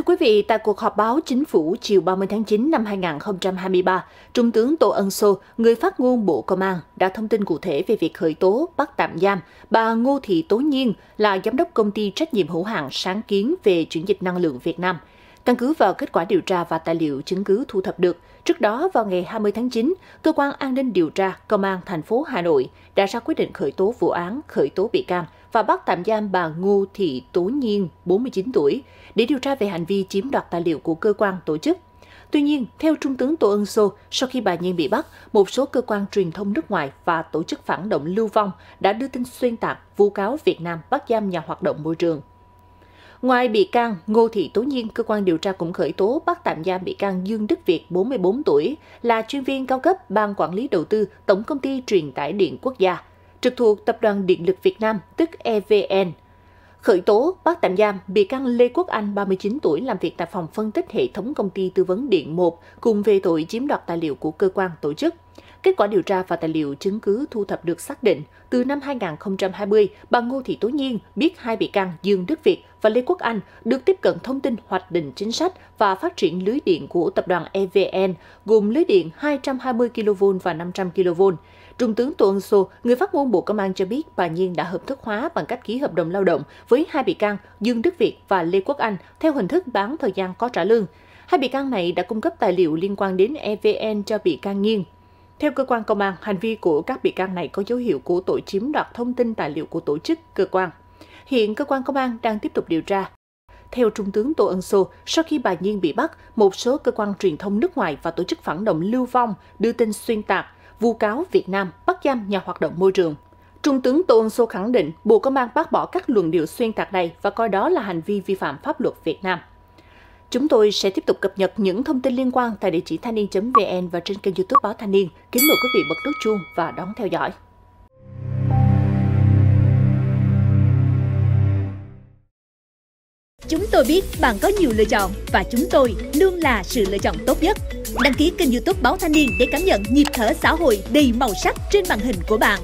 Thưa quý vị, tại cuộc họp báo chính phủ chiều 30 tháng 9 năm 2023, Trung tướng Tô Ân Sô, người phát ngôn Bộ Công an, đã thông tin cụ thể về việc khởi tố, bắt tạm giam bà Ngô Thị Tố Nhiên là giám đốc công ty trách nhiệm hữu hạn sáng kiến về chuyển dịch năng lượng Việt Nam – Căn cứ vào kết quả điều tra và tài liệu chứng cứ thu thập được, trước đó vào ngày 20 tháng 9, cơ quan an ninh điều tra Công an thành phố Hà Nội đã ra quyết định khởi tố vụ án, khởi tố bị can và bắt tạm giam bà Ngô Thị Tố Nhiên, 49 tuổi, để điều tra về hành vi chiếm đoạt tài liệu của cơ quan tổ chức. Tuy nhiên, theo Trung tướng Tô Ân Sô, sau khi bà Nhiên bị bắt, một số cơ quan truyền thông nước ngoài và tổ chức phản động lưu vong đã đưa tin xuyên tạc vu cáo Việt Nam bắt giam nhà hoạt động môi trường Ngoài bị can Ngô Thị Tố Nhiên, cơ quan điều tra cũng khởi tố bắt tạm giam bị can Dương Đức Việt, 44 tuổi, là chuyên viên cao cấp Ban Quản lý Đầu tư Tổng Công ty Truyền tải Điện Quốc gia, trực thuộc Tập đoàn Điện lực Việt Nam, tức EVN, khởi tố bắt tạm giam bị can Lê Quốc Anh 39 tuổi làm việc tại phòng phân tích hệ thống công ty tư vấn điện 1 cùng về tội chiếm đoạt tài liệu của cơ quan tổ chức. Kết quả điều tra và tài liệu chứng cứ thu thập được xác định, từ năm 2020, bà Ngô Thị Tố Nhiên biết hai bị can Dương Đức Việt và Lê Quốc Anh được tiếp cận thông tin hoạch định chính sách và phát triển lưới điện của tập đoàn EVN, gồm lưới điện 220 kV và 500 kV. Trung tướng Tô Ân Sô, người phát ngôn Bộ Công an cho biết bà Nhiên đã hợp thức hóa bằng cách ký hợp đồng lao động với hai bị can Dương Đức Việt và Lê Quốc Anh theo hình thức bán thời gian có trả lương. Hai bị can này đã cung cấp tài liệu liên quan đến EVN cho bị can Nhiên. Theo cơ quan công an, hành vi của các bị can này có dấu hiệu của tội chiếm đoạt thông tin tài liệu của tổ chức, cơ quan. Hiện cơ quan công an đang tiếp tục điều tra. Theo Trung tướng Tô Ân Sô, sau khi bà Nhiên bị bắt, một số cơ quan truyền thông nước ngoài và tổ chức phản động lưu vong đưa tin xuyên tạc, vu cáo Việt Nam bắt giam nhà hoạt động môi trường. Trung tướng Tô Ân Sô khẳng định Bộ Công an bác bỏ các luận điệu xuyên tạc này và coi đó là hành vi vi phạm pháp luật Việt Nam. Chúng tôi sẽ tiếp tục cập nhật những thông tin liên quan tại địa chỉ thanh niên.vn và trên kênh youtube báo Thanh Niên. Kính mời quý vị bật nút chuông và đón theo dõi. Chúng tôi biết bạn có nhiều lựa chọn và chúng tôi luôn là sự lựa chọn tốt nhất. Đăng ký kênh youtube Báo Thanh Niên để cảm nhận nhịp thở xã hội đầy màu sắc trên màn hình của bạn.